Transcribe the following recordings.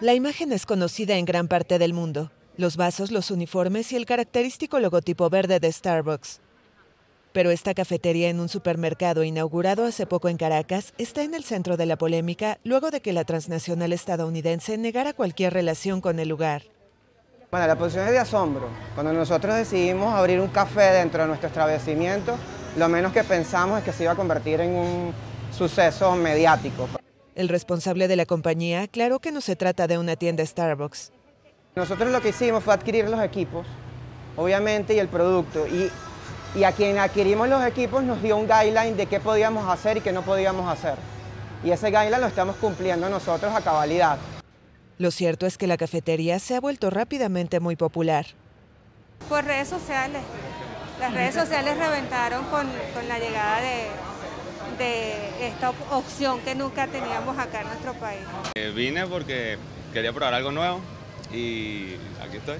La imagen es conocida en gran parte del mundo, los vasos, los uniformes y el característico logotipo verde de Starbucks. Pero esta cafetería en un supermercado inaugurado hace poco en Caracas está en el centro de la polémica luego de que la transnacional estadounidense negara cualquier relación con el lugar. Bueno, la posición es de asombro. Cuando nosotros decidimos abrir un café dentro de nuestro establecimiento, lo menos que pensamos es que se iba a convertir en un suceso mediático. El responsable de la compañía aclaró que no se trata de una tienda Starbucks. Nosotros lo que hicimos fue adquirir los equipos, obviamente, y el producto. Y, a quien adquirimos los equipos nos dio un guideline de qué podíamos hacer y qué no podíamos hacer. Y ese guideline lo estamos cumpliendo nosotros a cabalidad. Lo cierto es que la cafetería se ha vuelto rápidamente muy popular. Por redes sociales. Las redes sociales reventaron con la llegada de, esta opción que nunca teníamos acá en nuestro país. Eh, vine porque quería probar algo nuevo y aquí estoy.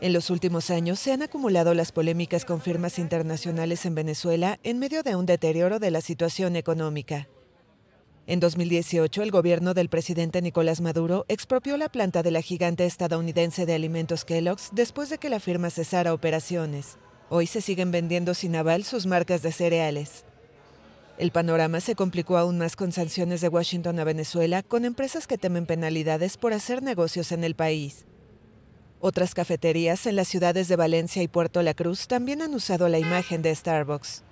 En los últimos años se han acumulado las polémicas con firmas internacionales en Venezuela en medio de un deterioro de la situación económica. En 2018, el gobierno del presidente Nicolás Maduro expropió la planta de la gigante estadounidense de alimentos Kellogg's después de que la firma cesara operaciones. Hoy se siguen vendiendo sin aval sus marcas de cereales. El panorama se complicó aún más con sanciones de Washington a Venezuela, con empresas que temen penalidades por hacer negocios en el país. Otras cafeterías en las ciudades de Valencia y Puerto La Cruz también han usado la imagen de Starbucks.